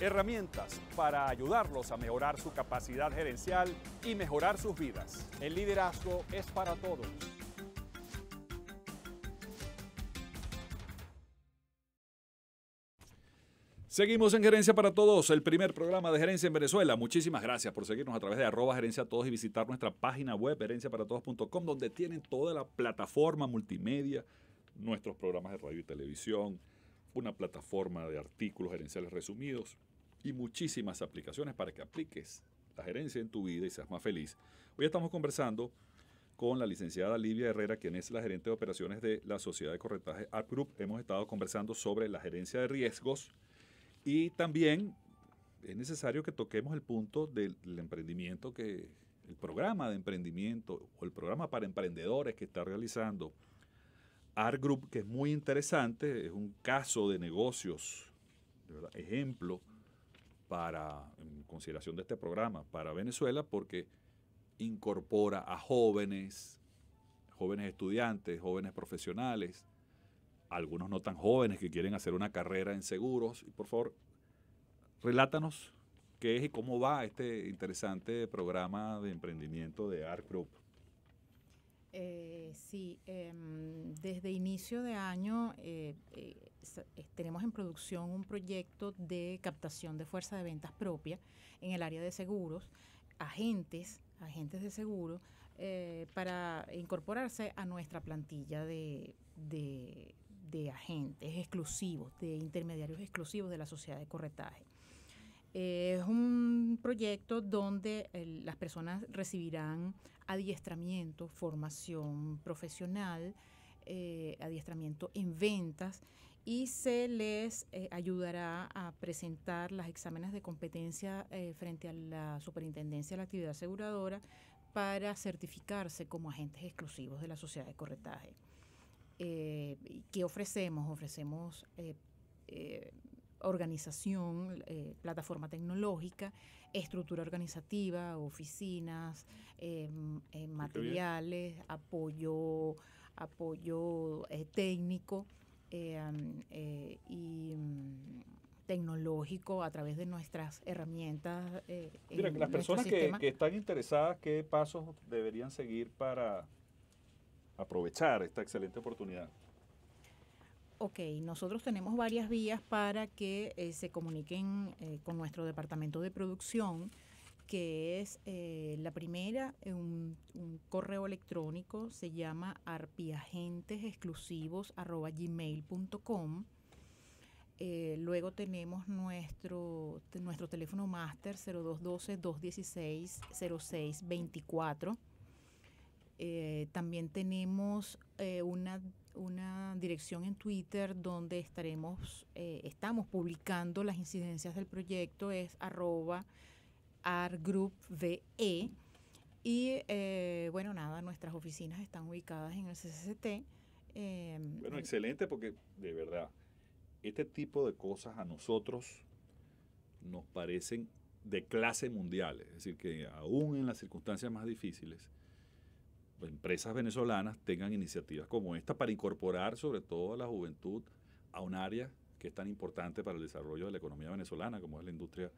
herramientas para ayudarlos a mejorar su capacidad gerencial y mejorar sus vidas. El liderazgo es para todos. Seguimos en Gerencia para Todos, el primer programa de gerencia en Venezuela. Muchísimas gracias por seguirnos a través de arroba gerencia todos y visitar nuestra página web gerenciaparatodos.com donde tienen toda la plataforma multimedia, nuestros programas de radio y televisión, una plataforma de artículos gerenciales resumidos, y muchísimas aplicaciones para que apliques la gerencia en tu vida y seas más feliz. Hoy estamos conversando con la licenciada Livia Herrera, quien es la gerente de operaciones de la Sociedad de Corretaje Art Group. Hemos estado conversando sobre la gerencia de riesgos y también es necesario que toquemos el punto del, emprendimiento que el programa de emprendimiento o el programa para emprendedores que está realizando Art Group, que es muy interesante, es un caso de negocios, ejemplo para, en consideración de este programa, para Venezuela, porque incorpora a jóvenes, jóvenes estudiantes, jóvenes profesionales, algunos no tan jóvenes que quieren hacer una carrera en seguros. Y por favor, relátanos qué es y cómo va este interesante programa de emprendimiento de Art Group. Eh, sí, em, desde inicio de año eh, eh, eh, tenemos en producción un proyecto de captación de fuerza de ventas propia en el área de seguros, agentes, agentes de seguro, eh, para incorporarse a nuestra plantilla de, agentes exclusivos, de intermediarios exclusivos de la sociedad de corretaje. es un proyecto donde las personas recibirán adiestramiento, formación profesional, eh, adiestramiento en ventas y se les eh, ayudará a presentar los exámenes de competencia eh, frente a la Superintendencia de la Actividad Aseguradora para certificarse como agentes exclusivos de la sociedad de corretaje. Eh, ¿Qué ofrecemos? Ofrecemos organización, plataforma tecnológica, estructura organizativa, oficinas, em, em, materiales, apoyo, apoyo técnico Em, eh, y mm, tecnológico a través de nuestras herramientas. Eh, Mira, las personas que, están interesadas, ¿qué pasos deberían seguir para aprovechar esta excelente oportunidad? Ok, nosotros tenemos varias vías para que eh, se comuniquen con nuestro departamento de producción que es eh, la primera, un, correo electrónico, se llama arpiagentesexclusivos.gmail.com. Eh, luego tenemos nuestro, nuestro teléfono máster 0212-216-0624. Eh, también tenemos eh, una, una, dirección en Twitter donde estaremos, estamos publicando las incidencias del proyecto, es arroba AR Group VE. Y eh, bueno, nada, nuestras oficinas están ubicadas en el CCCT. Em, bueno, excelente porque de verdad, este tipo de cosas a nosotros nos parecen de clase mundial. Es decir, que aún en las circunstancias más difíciles, empresas venezolanas tengan iniciativas como esta para incorporar sobre todo a la juventud a un área que es tan importante para el desarrollo de la economía venezolana como es la industria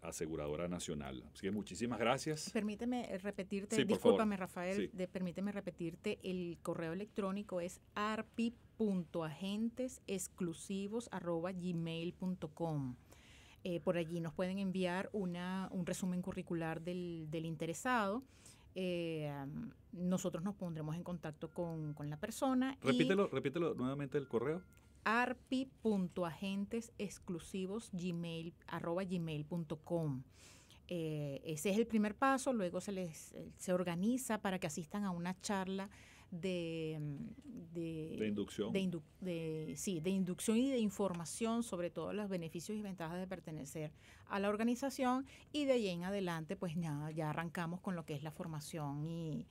Aseguradora Nacional. Así que muchísimas gracias. Permíteme repetirte, discúlpame Rafael, permíteme repetirte, el correo electrónico es arpi.agentesexclusivos.gmail.com. Eh, por allí nos pueden enviar una, un resumen curricular del, interesado. Eh, nosotros nos pondremos en contacto con, la persona. Repítelo, repítelo nuevamente el correo arpi.agentesexclusivos.gmail.com. Eh, ese es el primer paso, luego se les eh, se organiza para que asistan a una charla de, mm, de, inducción. sí, de inducción y de información sobre todos los beneficios y ventajas de pertenecer a la organización y de ahí en adelante pues nada ya arrancamos con lo que es la formación y,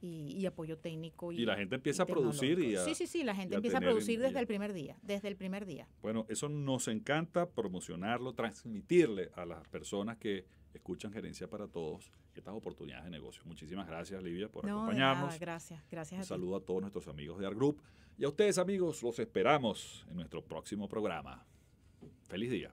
y, apoyo técnico. Y, la gente empieza a producir. Y sí, sí, sí, la gente empieza a producir desde el primer día, desde el primer día. Bueno, eso nos encanta promocionarlo, transmitirle a las personas que escuchan Gerencia para Todos estas oportunidades de negocio. Muchísimas gracias, Livia, por acompañarnos. gracias, gracias. Un saludo a todos nuestros amigos de Art Group. Y a ustedes, amigos, los esperamos en nuestro próximo programa. Feliz día